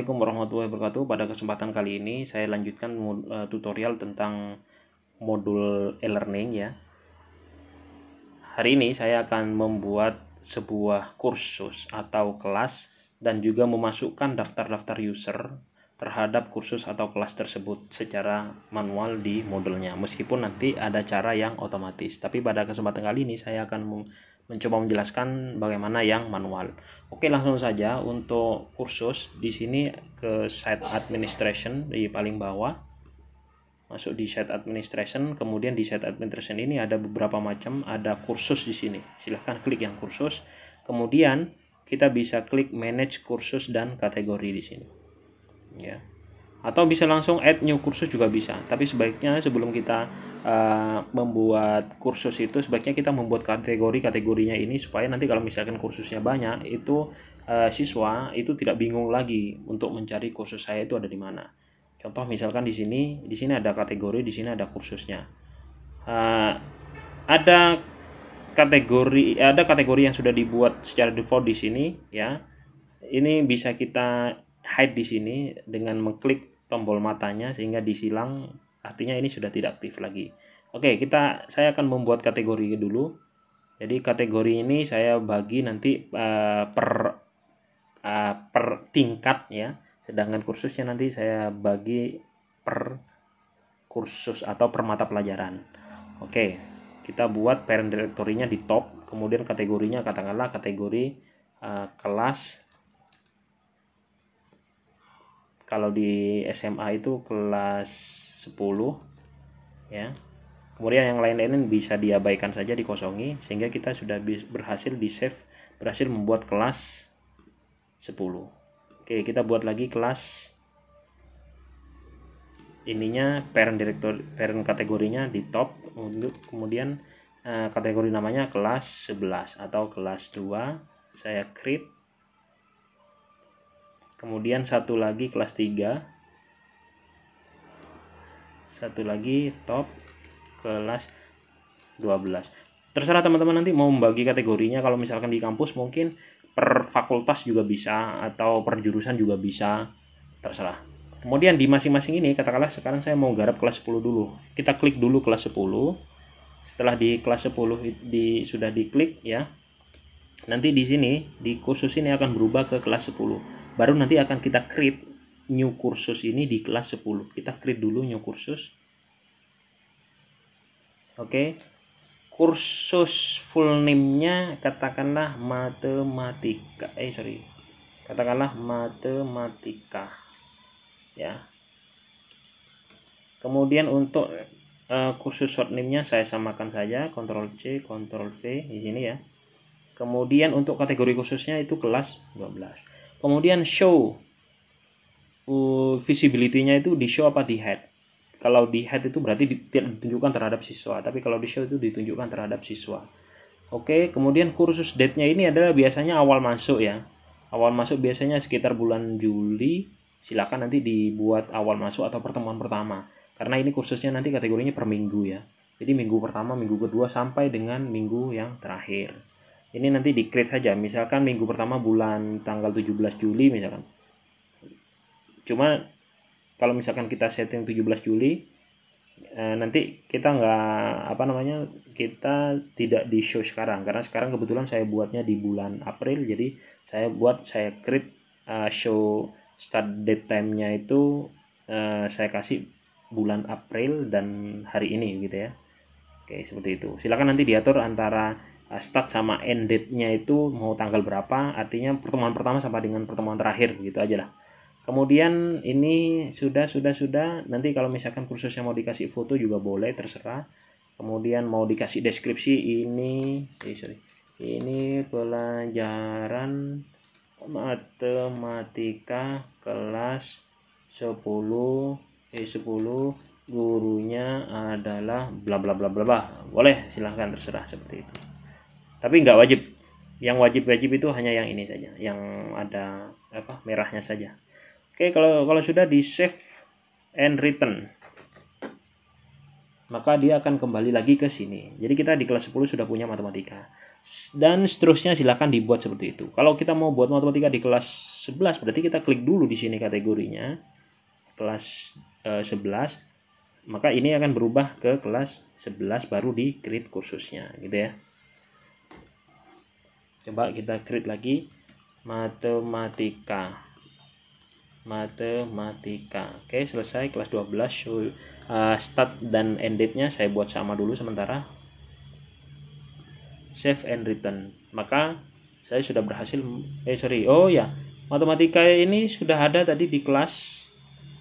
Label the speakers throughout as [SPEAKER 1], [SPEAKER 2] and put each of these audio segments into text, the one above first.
[SPEAKER 1] Assalamualaikum warahmatullahi wabarakatuh. Pada kesempatan kali ini saya lanjutkan e, tutorial tentang modul e-learning ya. Hari ini saya akan membuat sebuah kursus atau kelas dan juga memasukkan daftar-daftar user terhadap kursus atau kelas tersebut secara manual di modulnya. Meskipun nanti ada cara yang otomatis, tapi pada kesempatan kali ini saya akan mencoba menjelaskan bagaimana yang manual. Oke, langsung saja untuk kursus di sini ke site administration di paling bawah. Masuk di site administration, kemudian di site administration ini ada beberapa macam, ada kursus di sini. Silahkan klik yang kursus. Kemudian kita bisa klik manage kursus dan kategori di sini. Ya atau bisa langsung add new kursus juga bisa tapi sebaiknya sebelum kita uh, membuat kursus itu sebaiknya kita membuat kategori kategorinya ini supaya nanti kalau misalkan kursusnya banyak itu uh, siswa itu tidak bingung lagi untuk mencari kursus saya itu ada di mana contoh misalkan di sini di sini ada kategori di sini ada kursusnya uh, ada kategori ada kategori yang sudah dibuat secara default di sini ya ini bisa kita hide di sini dengan mengklik tombol matanya sehingga disilang artinya ini sudah tidak aktif lagi oke kita saya akan membuat kategori dulu jadi kategori ini saya bagi nanti uh, per uh, per tingkat ya sedangkan kursusnya nanti saya bagi per kursus atau per mata pelajaran oke kita buat parent directory-nya di top kemudian kategorinya katakanlah kategori uh, kelas kalau di SMA itu kelas 10 ya kemudian yang lain-lain bisa diabaikan saja dikosongi sehingga kita sudah berhasil di save berhasil membuat kelas 10 oke kita buat lagi kelas ininya parent director parent kategorinya di top untuk kemudian eh, kategori namanya kelas 11 atau kelas 2 saya create kemudian satu lagi kelas 3 satu lagi top kelas 12 terserah teman-teman nanti mau membagi kategorinya kalau misalkan di kampus mungkin per fakultas juga bisa atau per jurusan juga bisa terserah kemudian di masing-masing ini katakanlah sekarang saya mau garap kelas 10 dulu kita klik dulu kelas 10 setelah di kelas 10 di sudah diklik ya nanti di sini di khusus ini akan berubah ke kelas 10 baru nanti akan kita create new kursus ini di kelas 10 kita create dulu new kursus oke okay. kursus full name-nya katakanlah matematika eh sorry katakanlah matematika ya kemudian untuk uh, kursus short name-nya saya samakan saja Ctrl C Ctrl V di sini ya kemudian untuk kategori khususnya itu kelas 12 kemudian show uh, visibility-nya itu di show apa di head kalau di head itu berarti ditunjukkan terhadap siswa tapi kalau di show itu ditunjukkan terhadap siswa oke kemudian kursus date-nya ini adalah biasanya awal masuk ya awal masuk biasanya sekitar bulan Juli silakan nanti dibuat awal masuk atau pertemuan pertama karena ini kursusnya nanti kategorinya per minggu ya jadi minggu pertama minggu kedua sampai dengan minggu yang terakhir ini nanti di create saja misalkan minggu pertama bulan tanggal 17 Juli misalkan cuma kalau misalkan kita setting 17 Juli eh, nanti kita nggak apa namanya kita tidak di show sekarang karena sekarang kebetulan saya buatnya di bulan April jadi saya buat saya create eh, show start date time-nya itu eh, saya kasih bulan April dan hari ini gitu ya Oke seperti itu silakan nanti diatur antara Eh, start sama end date-nya itu mau tanggal berapa artinya pertemuan pertama sampai dengan pertemuan terakhir gitu aja lah kemudian ini sudah sudah sudah nanti kalau misalkan kursusnya mau dikasih foto juga boleh terserah kemudian mau dikasih deskripsi ini eh, sorry ini pelajaran matematika kelas 10 eh 10 gurunya adalah bla bla bla bla bla boleh silahkan terserah seperti itu tapi nggak wajib yang wajib-wajib itu hanya yang ini saja yang ada apa merahnya saja oke kalau kalau sudah di save and return maka dia akan kembali lagi ke sini jadi kita di kelas 10 sudah punya matematika dan seterusnya silahkan dibuat seperti itu kalau kita mau buat matematika di kelas 11 berarti kita klik dulu di sini kategorinya kelas eh, 11 maka ini akan berubah ke kelas 11 baru di create kursusnya gitu ya coba kita create lagi matematika matematika oke selesai kelas 12 so, uh, start dan end date nya saya buat sama dulu sementara save and return maka saya sudah berhasil eh sorry oh ya matematika ini sudah ada tadi di kelas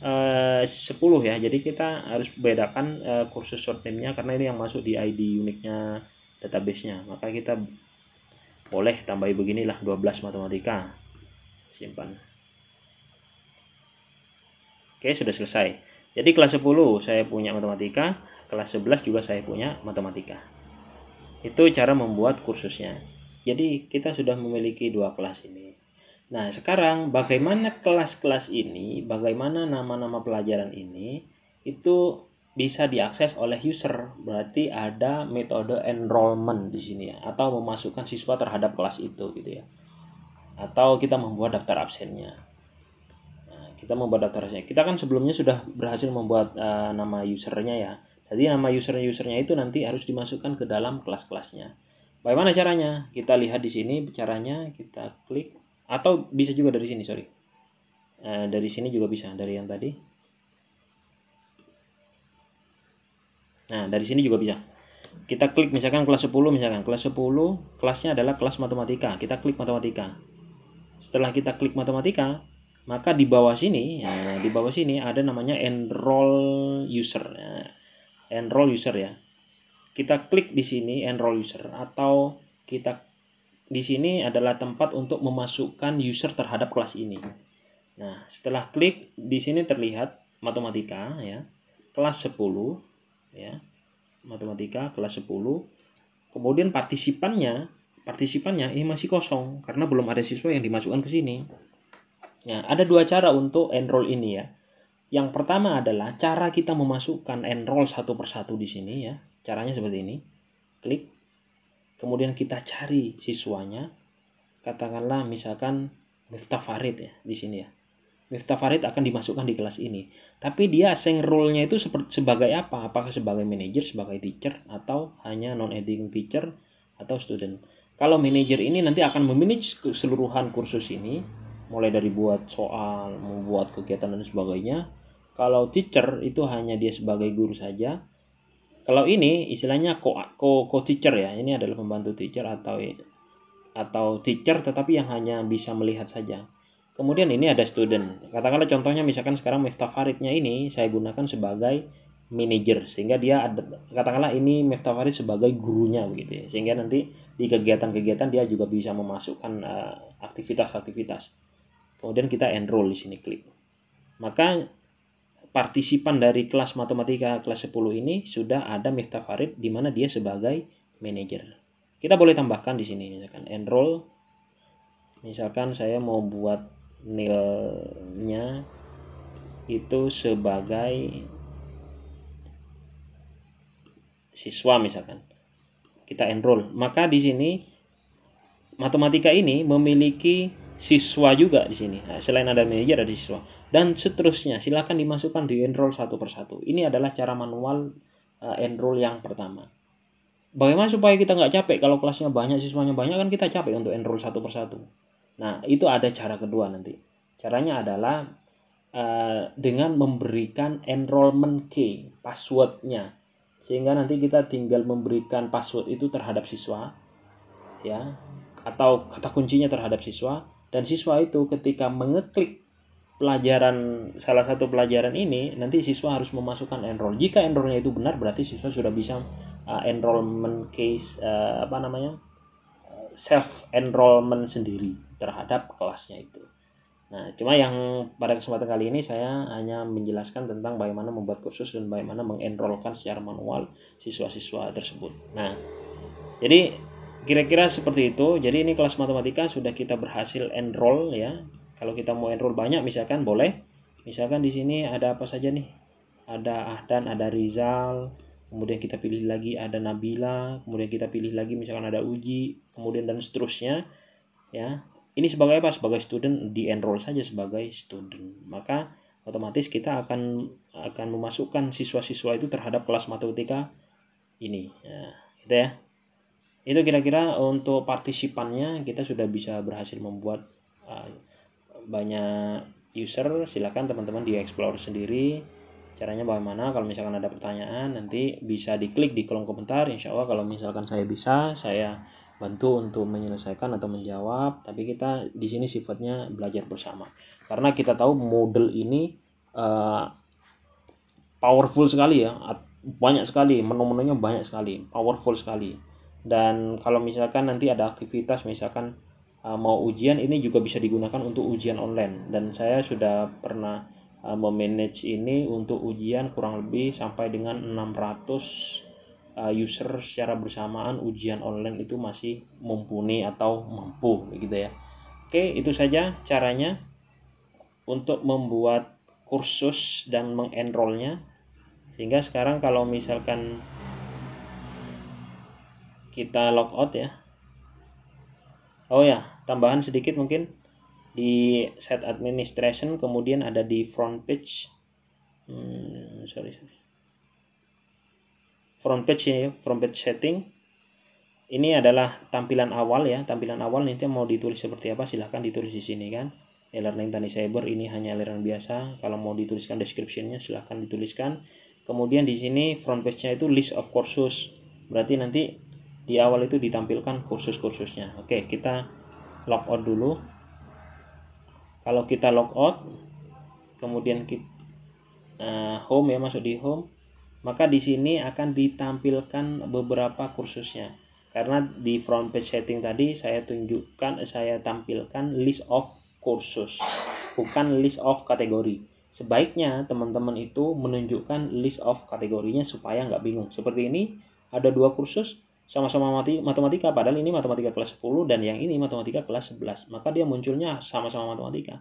[SPEAKER 1] uh, 10 ya jadi kita harus bedakan uh, kursus short name nya karena ini yang masuk di ID uniknya database nya maka kita boleh tambahi beginilah 12 matematika simpan oke sudah selesai jadi kelas 10 saya punya matematika kelas 11 juga saya punya matematika itu cara membuat kursusnya jadi kita sudah memiliki dua kelas ini nah sekarang bagaimana kelas-kelas ini bagaimana nama-nama pelajaran ini itu bisa diakses oleh user. Berarti ada metode enrollment di sini ya atau memasukkan siswa terhadap kelas itu gitu ya. Atau kita membuat daftar absennya. Nah, kita membuat daftar absennya. Kita kan sebelumnya sudah berhasil membuat uh, nama usernya ya. Jadi nama user-usernya itu nanti harus dimasukkan ke dalam kelas-kelasnya. Bagaimana caranya? Kita lihat di sini caranya kita klik atau bisa juga dari sini, sorry. Uh, dari sini juga bisa dari yang tadi Nah, dari sini juga bisa. Kita klik misalkan kelas 10 misalkan kelas 10, kelasnya adalah kelas matematika. Kita klik matematika. Setelah kita klik matematika, maka di bawah sini, ya, di bawah sini ada namanya enroll user. Ya. Enroll user ya. Kita klik di sini enroll user atau kita di sini adalah tempat untuk memasukkan user terhadap kelas ini. Nah, setelah klik di sini terlihat matematika ya, kelas 10 ya matematika kelas 10 kemudian partisipannya partisipannya ini masih kosong karena belum ada siswa yang dimasukkan ke sini nah ada dua cara untuk enroll ini ya yang pertama adalah cara kita memasukkan enroll satu persatu di sini ya caranya seperti ini klik kemudian kita cari siswanya katakanlah misalkan Miftah Farid ya di sini ya Miftah Farid akan dimasukkan di kelas ini. Tapi dia asing role-nya itu sebagai apa? Apakah sebagai manajer, sebagai teacher, atau hanya non-editing teacher atau student? Kalau manajer ini nanti akan memanage keseluruhan kursus ini, mulai dari buat soal, membuat kegiatan dan sebagainya. Kalau teacher itu hanya dia sebagai guru saja. Kalau ini istilahnya co co, co teacher ya, ini adalah pembantu teacher atau atau teacher tetapi yang hanya bisa melihat saja Kemudian ini ada student. Katakanlah contohnya misalkan sekarang Miftah Faridnya ini saya gunakan sebagai manager sehingga dia ada katakanlah ini Miftah Farid sebagai gurunya begitu ya. Sehingga nanti di kegiatan-kegiatan dia juga bisa memasukkan eh, aktivitas-aktivitas. Uh, Kemudian kita enroll di sini klik. Maka partisipan dari kelas matematika kelas 10 ini sudah ada Miftah Farid di mana dia sebagai manager Kita boleh tambahkan di sini misalkan enroll misalkan saya mau buat nilnya itu sebagai siswa misalkan kita enroll maka di sini matematika ini memiliki siswa juga di sini nah, selain ada manajer ada siswa dan seterusnya silahkan dimasukkan di enroll satu persatu ini adalah cara manual uh, enroll yang pertama bagaimana supaya kita nggak capek kalau kelasnya banyak siswanya banyak kan kita capek untuk enroll satu persatu Nah, itu ada cara kedua nanti. Caranya adalah uh, dengan memberikan enrollment key, passwordnya. Sehingga nanti kita tinggal memberikan password itu terhadap siswa, ya, atau kata kuncinya terhadap siswa. Dan siswa itu ketika mengeklik pelajaran salah satu pelajaran ini nanti siswa harus memasukkan enroll jika enrollnya itu benar berarti siswa sudah bisa uh, enrollment case uh, apa namanya self enrollment sendiri terhadap kelasnya itu. Nah, cuma yang pada kesempatan kali ini saya hanya menjelaskan tentang bagaimana membuat kursus dan bagaimana mengenrolkan secara manual siswa-siswa tersebut. Nah, jadi kira-kira seperti itu. Jadi ini kelas matematika sudah kita berhasil enroll ya. Kalau kita mau enroll banyak misalkan boleh. Misalkan di sini ada apa saja nih? Ada Ahdan, ada Rizal, kemudian kita pilih lagi ada Nabila, kemudian kita pilih lagi misalkan ada Uji, kemudian dan seterusnya ya ini sebagai apa sebagai student di enroll saja sebagai student maka otomatis kita akan akan memasukkan siswa-siswa itu terhadap kelas matematika ini nah, gitu ya itu kira-kira untuk partisipannya kita sudah bisa berhasil membuat uh, banyak user Silakan teman-teman di explore sendiri caranya bagaimana kalau misalkan ada pertanyaan nanti bisa diklik di kolom komentar insya Allah kalau misalkan saya bisa saya bantu untuk menyelesaikan atau menjawab tapi kita di sini sifatnya belajar bersama karena kita tahu model ini uh, powerful sekali ya banyak sekali menu-menunya banyak sekali powerful sekali dan kalau misalkan nanti ada aktivitas misalkan uh, mau ujian ini juga bisa digunakan untuk ujian online dan saya sudah pernah uh, memanage ini untuk ujian kurang lebih sampai dengan 600 uh, user secara bersamaan ujian online itu masih mumpuni atau mampu gitu ya. Oke, itu saja caranya untuk membuat kursus dan mengenrolnya Sehingga sekarang kalau misalkan kita logout ya. Oh ya, tambahan sedikit mungkin di set administration kemudian ada di front page. Hmm, sorry, sorry front page ya, front page setting. Ini adalah tampilan awal ya, tampilan awal nanti mau ditulis seperti apa silahkan ditulis di sini kan. E-learning tani cyber ini hanya aliran biasa. Kalau mau dituliskan descriptionnya silahkan dituliskan. Kemudian di sini front page-nya itu list of courses. Berarti nanti di awal itu ditampilkan kursus-kursusnya. Oke, kita log out dulu. Kalau kita log out, kemudian kita uh, eh, home ya masuk di home maka di sini akan ditampilkan beberapa kursusnya. Karena di front page setting tadi saya tunjukkan saya tampilkan list of kursus, bukan list of kategori. Sebaiknya teman-teman itu menunjukkan list of kategorinya supaya nggak bingung. Seperti ini ada dua kursus sama-sama matematika padahal ini matematika kelas 10 dan yang ini matematika kelas 11 maka dia munculnya sama-sama matematika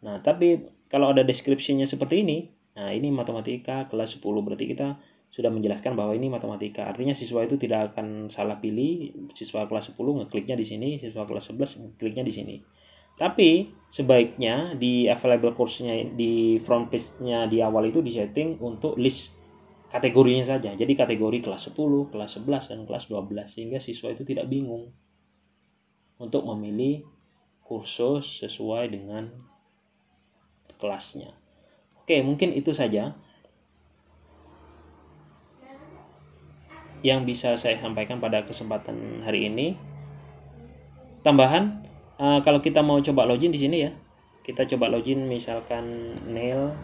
[SPEAKER 1] nah tapi kalau ada deskripsinya seperti ini Nah, ini matematika kelas 10 berarti kita sudah menjelaskan bahwa ini matematika. Artinya siswa itu tidak akan salah pilih siswa kelas 10 ngekliknya di sini, siswa kelas 11 ngekliknya di sini. Tapi sebaiknya di available course-nya di front page-nya di awal itu di setting untuk list kategorinya saja. Jadi kategori kelas 10, kelas 11 dan kelas 12 sehingga siswa itu tidak bingung untuk memilih kursus sesuai dengan kelasnya. Oke, mungkin itu saja yang bisa saya sampaikan pada kesempatan hari ini. Tambahan, uh, kalau kita mau coba login di sini ya, kita coba login misalkan Neil,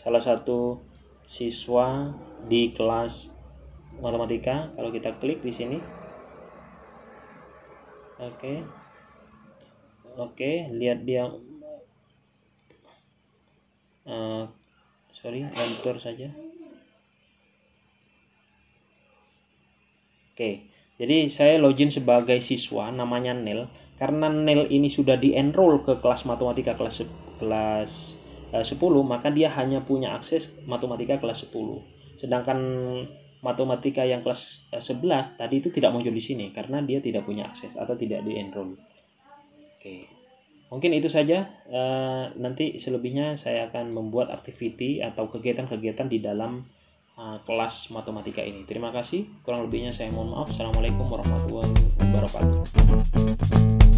[SPEAKER 1] salah satu siswa di kelas matematika. Kalau kita klik di sini, oke, okay. oke, okay, lihat dia Eh, sorry lentur saja oke jadi saya login sebagai siswa namanya Nel karena Nel ini sudah di enroll ke kelas matematika kelas kelas eh, uh, 10 maka dia hanya punya akses matematika kelas 10 sedangkan matematika yang kelas 11 eh, tadi itu tidak muncul di sini karena dia tidak punya akses atau tidak di enroll oke Mungkin itu saja. Uh, nanti selebihnya saya akan membuat activity atau kegiatan-kegiatan di dalam uh, kelas matematika ini. Terima kasih. Kurang lebihnya saya mohon maaf. Assalamualaikum warahmatullahi wabarakatuh.